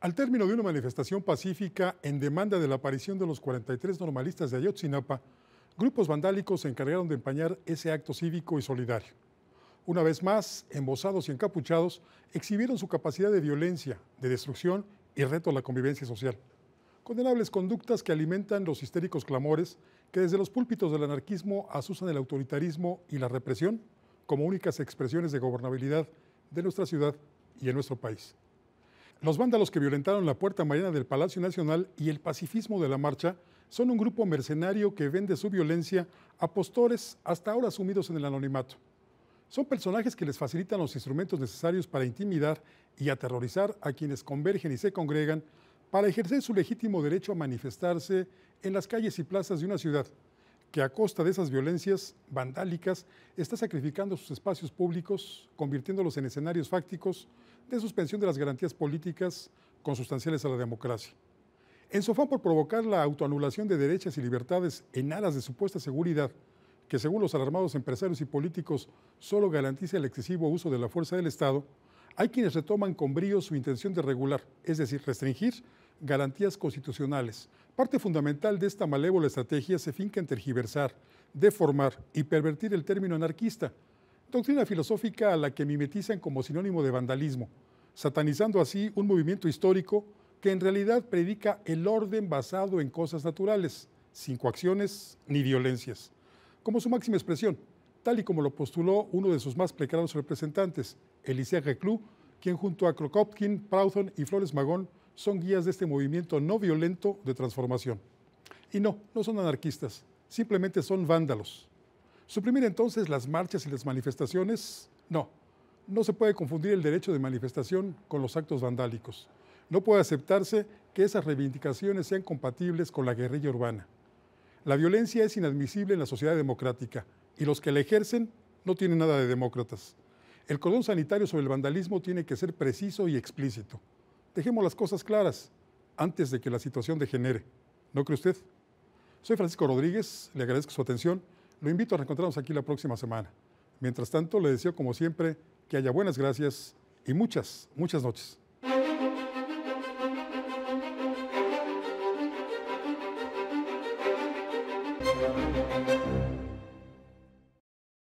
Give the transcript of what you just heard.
Al término de una manifestación pacífica en demanda de la aparición de los 43 normalistas de Ayotzinapa, grupos vandálicos se encargaron de empañar ese acto cívico y solidario. Una vez más, embosados y encapuchados, exhibieron su capacidad de violencia, de destrucción y reto a la convivencia social. Condenables conductas que alimentan los histéricos clamores que desde los púlpitos del anarquismo asusan el autoritarismo y la represión como únicas expresiones de gobernabilidad de nuestra ciudad y en nuestro país. Los vándalos que violentaron la puerta marina del Palacio Nacional y el pacifismo de la marcha son un grupo mercenario que vende su violencia a postores hasta ahora sumidos en el anonimato. Son personajes que les facilitan los instrumentos necesarios para intimidar y aterrorizar a quienes convergen y se congregan para ejercer su legítimo derecho a manifestarse en las calles y plazas de una ciudad que a costa de esas violencias vandálicas está sacrificando sus espacios públicos, convirtiéndolos en escenarios fácticos de suspensión de las garantías políticas consustanciales a la democracia. En su por provocar la autoanulación de derechos y libertades en alas de supuesta seguridad, que según los alarmados empresarios y políticos solo garantiza el excesivo uso de la fuerza del Estado, hay quienes retoman con brío su intención de regular, es decir, restringir garantías constitucionales. Parte fundamental de esta malévola estrategia se finca en tergiversar, deformar y pervertir el término anarquista, doctrina filosófica a la que mimetizan como sinónimo de vandalismo, satanizando así un movimiento histórico que en realidad predica el orden basado en cosas naturales, sin coacciones ni violencias, como su máxima expresión, tal y como lo postuló uno de sus más precarios representantes, Elisea Reclus, quien junto a Krokopkin, Proudhon y Flores Magón son guías de este movimiento no violento de transformación. Y no, no son anarquistas, simplemente son vándalos. Suprimir entonces las marchas y las manifestaciones, no, no se puede confundir el derecho de manifestación con los actos vandálicos. No puede aceptarse que esas reivindicaciones sean compatibles con la guerrilla urbana. La violencia es inadmisible en la sociedad democrática y los que la ejercen no tienen nada de demócratas. El cordón sanitario sobre el vandalismo tiene que ser preciso y explícito. Dejemos las cosas claras antes de que la situación degenere. ¿No cree usted? Soy Francisco Rodríguez, le agradezco su atención. Lo invito a reencontrarnos aquí la próxima semana. Mientras tanto, le deseo como siempre que haya buenas gracias y muchas, muchas noches.